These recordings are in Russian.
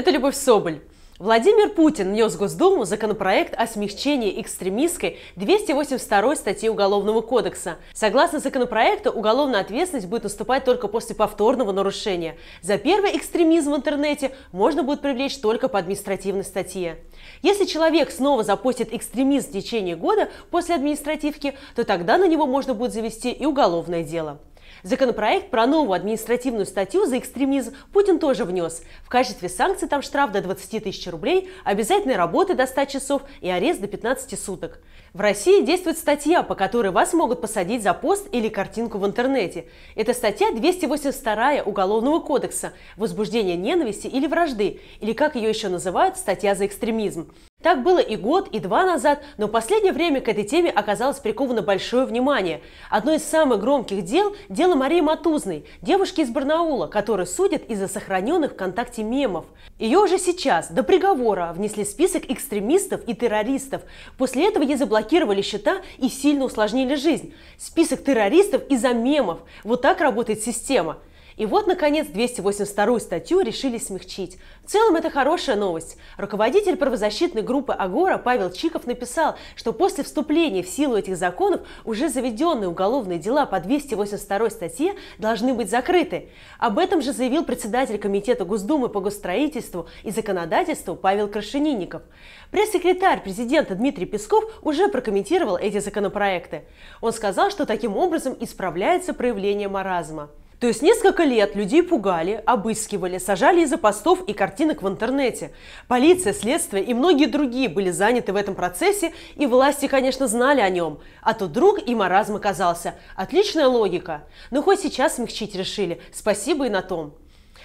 Это Любовь Соболь. Владимир Путин внес в Госдуму законопроект о смягчении экстремистской 282 статьи Уголовного кодекса. Согласно законопроекту, уголовная ответственность будет наступать только после повторного нарушения. За первый экстремизм в интернете можно будет привлечь только по административной статье. Если человек снова запустит экстремизм в течение года после административки, то тогда на него можно будет завести и уголовное дело. Законопроект про новую административную статью за экстремизм Путин тоже внес. В качестве санкций там штраф до 20 тысяч рублей, обязательной работы до 100 часов и арест до 15 суток. В России действует статья, по которой вас могут посадить за пост или картинку в интернете. Это статья 282 Уголовного кодекса «Возбуждение ненависти или вражды», или как ее еще называют, статья за экстремизм. Так было и год, и два назад, но в последнее время к этой теме оказалось приковано большое внимание. Одно из самых громких дел – дело Марии Матузной, девушки из Барнаула, которую судят из-за сохраненных ВКонтакте мемов. Ее уже сейчас, до приговора, внесли в список экстремистов и террористов. После этого ей заблокировали счета и сильно усложнили жизнь. Список террористов из-за мемов. Вот так работает система. И вот, наконец, 282-ю статью решили смягчить. В целом это хорошая новость. Руководитель правозащитной группы «Агора» Павел Чиков написал, что после вступления в силу этих законов уже заведенные уголовные дела по 282 статье должны быть закрыты. Об этом же заявил председатель Комитета Госдумы по госстроительству и законодательству Павел Крашенинников. Пресс-секретарь президента Дмитрий Песков уже прокомментировал эти законопроекты. Он сказал, что таким образом исправляется проявление маразма. То есть несколько лет людей пугали, обыскивали, сажали из-за постов и картинок в интернете. Полиция, следствие и многие другие были заняты в этом процессе, и власти, конечно, знали о нем. А то друг и маразм оказался. Отличная логика. Но ну, хоть сейчас смягчить решили. Спасибо и на том.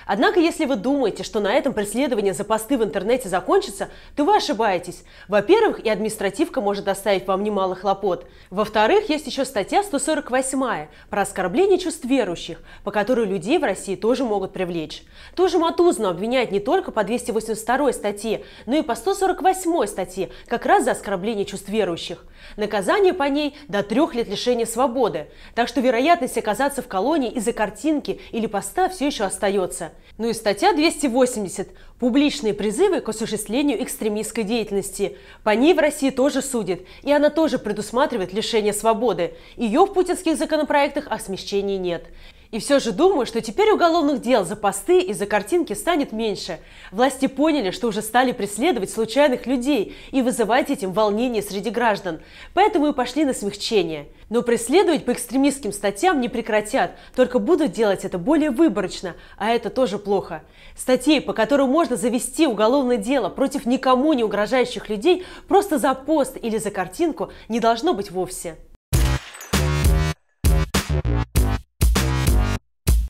Однако, если вы думаете, что на этом преследование за посты в интернете закончится, то вы ошибаетесь. Во-первых, и административка может доставить вам немало хлопот. Во-вторых, есть еще статья 148 про оскорбление чувств верующих, по которой людей в России тоже могут привлечь. Тоже Матузну обвиняют не только по 282 статье, но и по 148 статье, как раз за оскорбление чувств верующих. Наказание по ней до трех лет лишения свободы. Так что вероятность оказаться в колонии из-за картинки или поста все еще остается. Ну и статья 280 «Публичные призывы к осуществлению экстремистской деятельности». По ней в России тоже судят, и она тоже предусматривает лишение свободы. Ее в путинских законопроектах о смещении нет. И все же думаю, что теперь уголовных дел за посты и за картинки станет меньше. Власти поняли, что уже стали преследовать случайных людей и вызывать этим волнение среди граждан. Поэтому и пошли на смягчение. Но преследовать по экстремистским статьям не прекратят, только будут делать это более выборочно, а это тоже плохо. Статей, по которым можно завести уголовное дело против никому не угрожающих людей, просто за пост или за картинку не должно быть вовсе.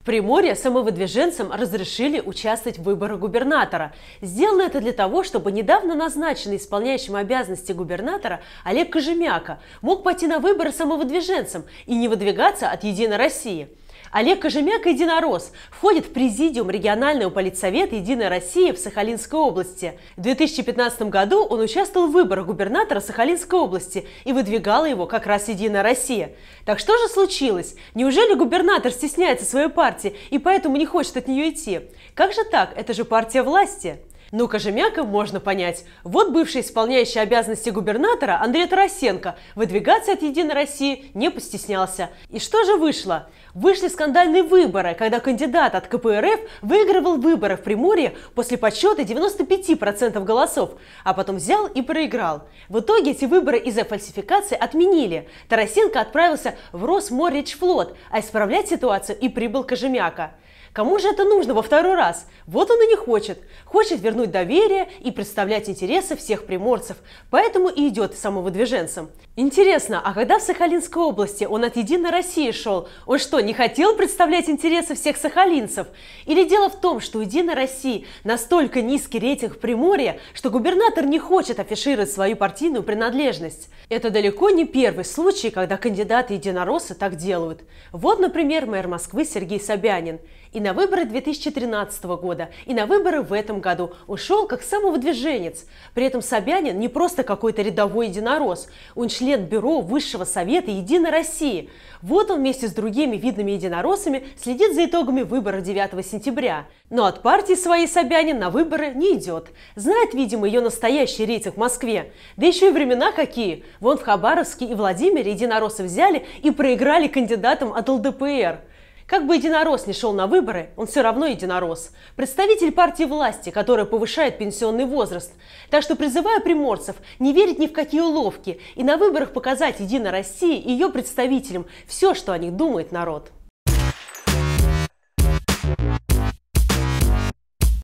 В Приморье самовыдвиженцам разрешили участвовать в выборах губернатора. Сделано это для того, чтобы недавно назначенный исполняющим обязанности губернатора Олег Кожемяка мог пойти на выборы самовыдвиженцем и не выдвигаться от «Единой России». Олег Кожемяк – единорос, входит в президиум регионального политсовета «Единая Россия» в Сахалинской области. В 2015 году он участвовал в выборах губернатора Сахалинской области и выдвигала его как раз «Единая Россия». Так что же случилось? Неужели губернатор стесняется своей партии и поэтому не хочет от нее идти? Как же так? Это же партия власти. Ну, Кожемяка можно понять. Вот бывший исполняющий обязанности губернатора Андрей Тарасенко выдвигаться от «Единой России» не постеснялся. И что же вышло? Вышли скандальные выборы, когда кандидат от КПРФ выигрывал выборы в Приморье после подсчета 95% голосов, а потом взял и проиграл. В итоге эти выборы из-за фальсификации отменили. Тарасенко отправился в Росморречфлот, а исправлять ситуацию и прибыл Кожемяка. Кому же это нужно во второй раз? Вот он и не хочет. Хочет вернуть доверие и представлять интересы всех приморцев, поэтому и идет самовыдвиженцем. Интересно, а когда в Сахалинской области он от «Единой России» шел, он что, не хотел представлять интересы всех сахалинцев? Или дело в том, что у «Единой России» настолько низкий рейтинг Приморье, что губернатор не хочет афишировать свою партийную принадлежность? Это далеко не первый случай, когда кандидаты-единороссы так делают. Вот, например, мэр Москвы Сергей Собянин – и на выборы 2013 года, и на выборы в этом году ушел как самовыдвиженец. При этом Собянин не просто какой-то рядовой единорос, он член Бюро Высшего Совета Единой России. Вот он вместе с другими видными единороссами следит за итогами выбора 9 сентября. Но от партии своей Собянин на выборы не идет. Знает, видимо, ее настоящий рейтинг в Москве. Да еще и времена какие. Вон в Хабаровске и Владимире единороссы взяли и проиграли кандидатам от ЛДПР. Как бы единорос не шел на выборы, он все равно единорос. Представитель партии власти, которая повышает пенсионный возраст. Так что призываю приморцев не верить ни в какие уловки и на выборах показать Единой России и ее представителям все, что о них думает народ.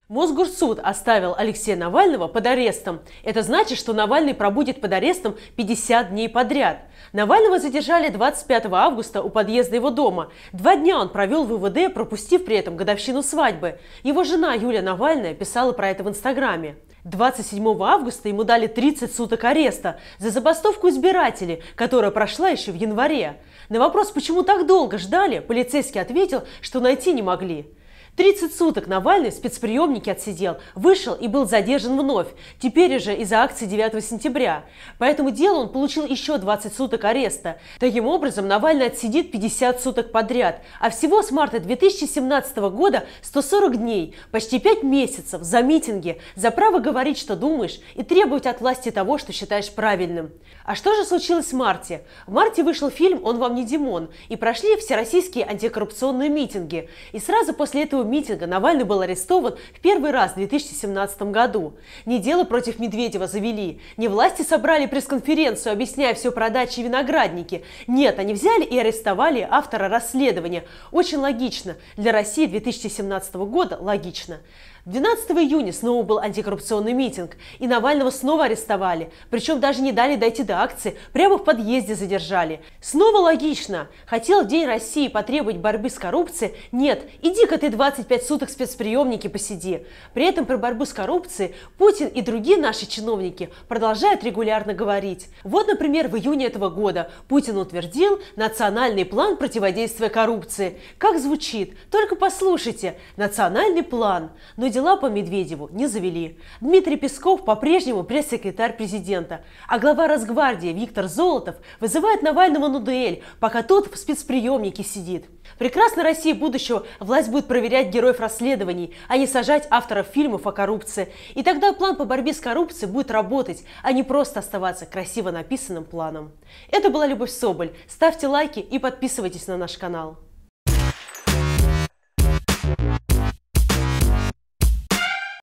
Мосгорсуд оставил Алексея Навального под арестом. Это значит, что Навальный пробудет под арестом 50 дней подряд. Навального задержали 25 августа у подъезда его дома. Два дня он провел в ВВД, пропустив при этом годовщину свадьбы. Его жена Юлия Навальная писала про это в Инстаграме. 27 августа ему дали 30 суток ареста за забастовку избирателей, которая прошла еще в январе. На вопрос, почему так долго ждали, полицейский ответил, что найти не могли. 30 суток Навальный в спецприемнике отсидел, вышел и был задержан вновь, теперь же из-за акции 9 сентября. По этому делу он получил еще 20 суток ареста. Таким образом, Навальный отсидит 50 суток подряд, а всего с марта 2017 года 140 дней, почти 5 месяцев за митинги, за право говорить, что думаешь, и требовать от власти того, что считаешь правильным. А что же случилось в марте? В марте вышел фильм «Он вам не Димон», и прошли всероссийские антикоррупционные митинги. И сразу после этого митинга Навальный был арестован в первый раз в 2017 году. Не дело против Медведева завели. Не власти собрали пресс-конференцию, объясняя все про дачи виноградники. Нет, они взяли и арестовали автора расследования. Очень логично. Для России 2017 года логично. 12 июня снова был антикоррупционный митинг, и Навального снова арестовали, причем даже не дали дойти до акции, прямо в подъезде задержали. Снова логично. Хотел День России потребовать борьбы с коррупцией? Нет, иди-ка ты 25 суток в спецприемнике посиди. При этом про борьбу с коррупцией Путин и другие наши чиновники продолжают регулярно говорить. Вот, например, в июне этого года Путин утвердил национальный план противодействия коррупции. Как звучит? Только послушайте. Национальный план. Но дела по Медведеву не завели. Дмитрий Песков по-прежнему пресс-секретарь президента, а глава Росгвардии Виктор Золотов вызывает Навального на дуэль, пока тот в спецприемнике сидит. Прекрасной России будущего власть будет проверять героев расследований, а не сажать авторов фильмов о коррупции. И тогда план по борьбе с коррупцией будет работать, а не просто оставаться красиво написанным планом. Это была Любовь Соболь. Ставьте лайки и подписывайтесь на наш канал.